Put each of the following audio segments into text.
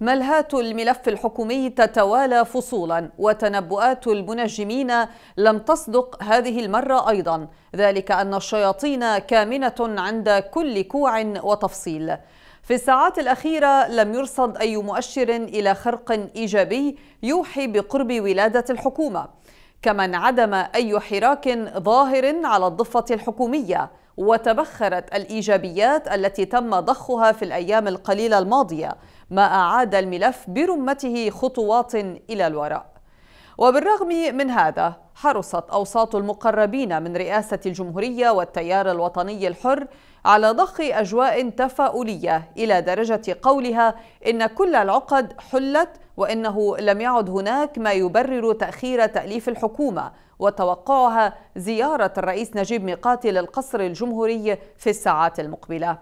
ملهاة الملف الحكومي تتوالى فصولا وتنبؤات المنجمين لم تصدق هذه المرة أيضا ذلك أن الشياطين كامنة عند كل كوع وتفصيل في الساعات الأخيرة لم يرصد أي مؤشر إلى خرق إيجابي يوحي بقرب ولادة الحكومة كما انعدم أي حراك ظاهر على الضفة الحكومية وتبخرت الإيجابيات التي تم ضخها في الأيام القليلة الماضية ما أعاد الملف برمته خطوات إلى الوراء وبالرغم من هذا حرصت أوساط المقربين من رئاسة الجمهورية والتيار الوطني الحر على ضخ أجواء تفاؤلية إلى درجة قولها إن كل العقد حلت وإنه لم يعد هناك ما يبرر تأخير تأليف الحكومة وتوقعها زيارة الرئيس نجيب ميقاتي للقصر الجمهوري في الساعات المقبلة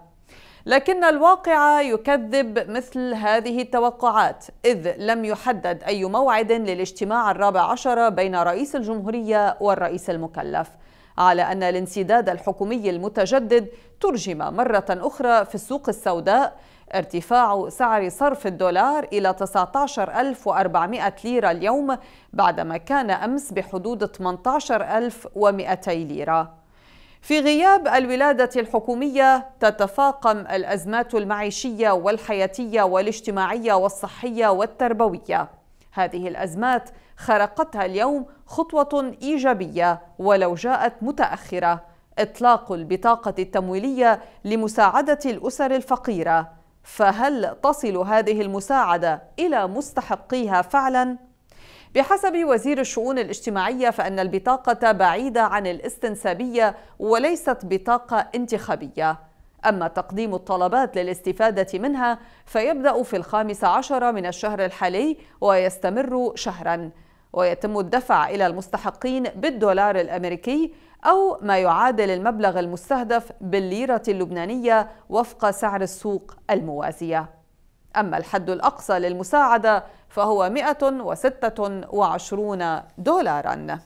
لكن الواقع يكذب مثل هذه التوقعات إذ لم يحدد أي موعد للاجتماع الرابع عشر بين رئيس الجمهورية والرئيس المكلف على أن الانسداد الحكومي المتجدد ترجم مرة أخرى في السوق السوداء ارتفاع سعر صرف الدولار إلى 19400 ليرة اليوم بعدما كان أمس بحدود 18200 ليرة في غياب الولاده الحكوميه تتفاقم الازمات المعيشيه والحياتيه والاجتماعيه والصحيه والتربويه هذه الازمات خرقتها اليوم خطوه ايجابيه ولو جاءت متاخره اطلاق البطاقه التمويليه لمساعده الاسر الفقيره فهل تصل هذه المساعده الى مستحقيها فعلا بحسب وزير الشؤون الاجتماعية فإن البطاقة بعيدة عن الاستنسابية وليست بطاقة انتخابية أما تقديم الطلبات للاستفادة منها فيبدأ في الخامس عشر من الشهر الحالي ويستمر شهراً ويتم الدفع إلى المستحقين بالدولار الأمريكي أو ما يعادل المبلغ المستهدف بالليرة اللبنانية وفق سعر السوق الموازية أما الحد الأقصى للمساعدة فهو 126 دولارا